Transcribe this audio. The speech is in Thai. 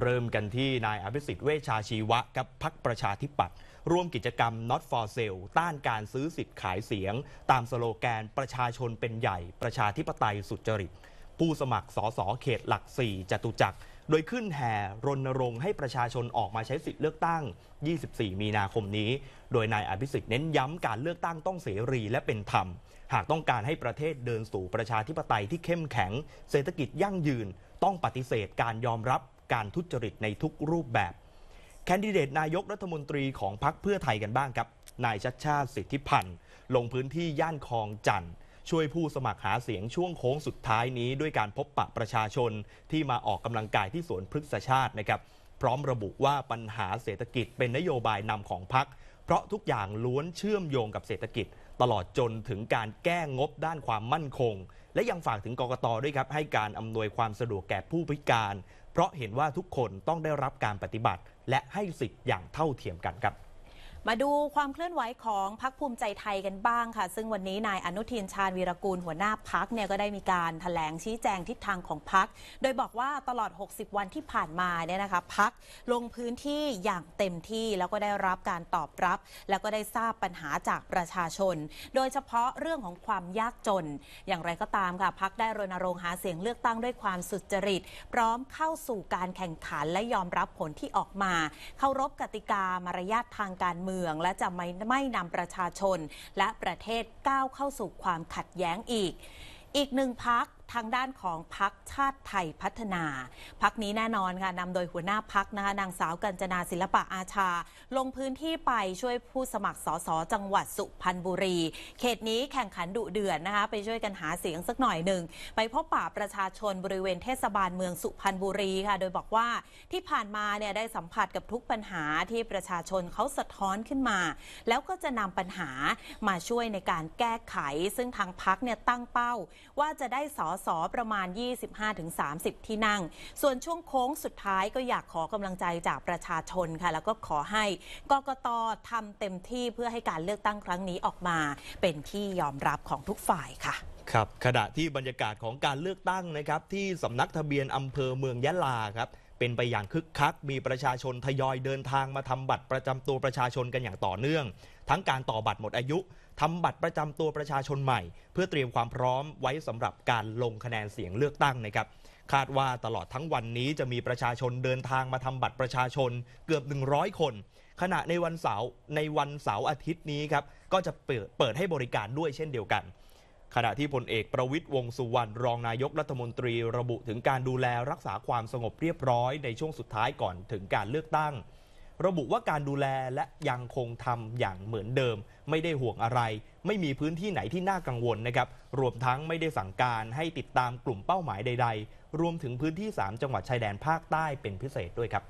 เริ่มกันที่นายอภิสิทธิ์เวชชาชีวะกับพักประชาธิปัตย์ร่วมกิจกรรม Not for Sale ต้านการซื้อสิทธิ์ขายเสียง ตามสโลแกนประชาชนเป็นใหญ่ ประชาธิปไตยสุจริตผู้สมัครสสเขตหลัก 4จตุจักร โดยขึ้นแห่รณรงค์ให้ประชาชนออกมาใช้สิทธิ์เลือกตั้ง 24 มีนาคมนี้ โดยนายอภิสิทธิ์เน้นย้ำการเลือกตั้งต้องเสรีและเป็นธรรม หากต้องการให้ประเทศเดินสู่ประชาธิปไตยที่เข้มแข็ง เศรษฐกิจยั่งยืนต้องปฏิเสธการยอมรับการทุจริตในทุกรูปแบบ แคนดิเดตนายกรัฐมนตรีของพรรคเพื่อไทยกันบ้างครับ นายชัดชาติสิทธิพันธ์ลงพื้นที่ย่านคลองจันทร์ช่วยผู้สมัครหาเสียงช่วงโค้งสุดท้ายนี้ ด้วยการพบปะประชาชน ที่มาออกกำลังกายที่สวนพฤกษชาตินะครับ พร้อมระบุว่าปัญหาเศรษฐกิจเป็นนโยบายนำของพรรคเพราะทุกอย่างล้วนเชื่อมโยงกับเศรษฐกิจ ตลอดจนถึงการแก้งบด้านความมั่นคง และยังฝากถึงกกตด้วยครับให้การอำนวยความสะดวกแก่ผู้พิการเพราะเห็นว่าทุกคนต้องได้รับการปฏิบัติ และให้สิทธิ์อย่างเท่าเทียมกันครับมาดูความเคลื่อนไหวของพักภูมิใจไทยกันบ้างค่ะ ซึ่งวันนี้นายอนุทินชาญวีรกูลหัวหน้าพักเนี่ยก็ได้มีการถแถลงชี้แจงทิศทางของพัก โดยบอกว่าตลอด 60 วันที่ผ่านมาเนี่ยนะคะพักลงพื้นที่อย่างเต็มที่แล้วก็ได้รับการตอบรับ แล้วก็ได้ทราบปัญหาจากประชาชน โดยเฉพาะเรื่องของความยากจน อย่างไรก็ตามค่ะพักได้รณรงค์หาเสียงเลือกตั้งด้วยความสุจริต พร้อมเข้าสู่การแข่งขันและยอมรับผลที่ออกมาเคารพกติกามารยาททางการเมืองเมืองและจะไม่ไม่นำประชาชน และประเทศก้าวเข้าสู่ความขัดแย้งอีก อีกหนึ่งพักทางด้านของพักชาติไทยพัฒนาพักนี้แน่นอนค่ะนำโดย หัว หน้าพักนะคะนางสาวกัญจนาศิลปะอาชา ลงพื้นที่ไปช่วยผู้สมัครสสจังหวัดสุพรรณบุรี เขตนี้แข่งขันดุเดือดนนะคะไปช่วยกันหาเสียงสักหน่อยหนึ่งไปพบปะประชาชนบริเวณเทศบาลเมืองสุพรรณบุรีค่ะ โดยบอกว่าที่ผ่านมาเนี่ยได้สัมผัสกับทุกปัญหาที่ประชาชนเขาสะท้อนขึ้นมา แล้วก็จะนำปัญหามาช่วยในการแก้ไข ซึ่งทางพักเนี่ยตั้งเป้า ว่าจะได้สสสประมาณ 25-30 ที่นั่ง ส่วนช่วงโค้งสุดท้ายก็อยากขอกำลังใจจากประชาชนค่ะ แล้วก็ขอให้ กกตทำเต็มที่เพื่อให้การเลือกตั้งครั้งนี้ออกมา เป็นที่ยอมรับของทุกฝ่ายค่ะ ครับ ขณะที่บรรยากาศของการเลือกตั้งนะครับ ที่สำนักทะเบียนอำเภอเมืองยะลาครับเป็นไปอย่างคึกคักมีประชาชนทยอยเดินทาง มาทำบัตรประจำตัวประชาชนกันอย่างต่อเนื่อง ทั้งการต่อบัตรหมดอายุ ทำบัตรประจำตัวประชาชนใหม่ เพื่อเตรียมความพร้อมไว้สำหรับการลงคะแนนเสียงเลือกตั้งนะครับคาดว่าตลอดทั้งวันนี้จะมีประชาชนเดินทางมาทำบัตรประชาชนเกือบ 100 คน ขณะในวันเสาร์ในวันเสาร์อาทิตย์นี้ครับก็จะเปิดเปิดให้บริการด้วยเช่นเดียวกันขณะที่พลเอกประวิตยวงสุวรรณรองนายกรัฐมนตรีระบุถึงการดูแลรักษาความสงบเรียบร้อยในช่วงสุดท้ายก่อนถึงการเลือกตั้ง ระบุว่าการดูแลและยังคงทำอย่างเหมือนเดิม ไม่ได้ห่วงอะไร ไม่มีพื้นที่ไหนที่น่ากังวลนะครับรวมทั้งไม่ได้สั่งการให้ติดตามกลุ่มเป้าหมายใด ๆ รวมถึงพื้นที่3จังหวัดชายแดนภาคใต้เป็นพิเศษด้วยครับ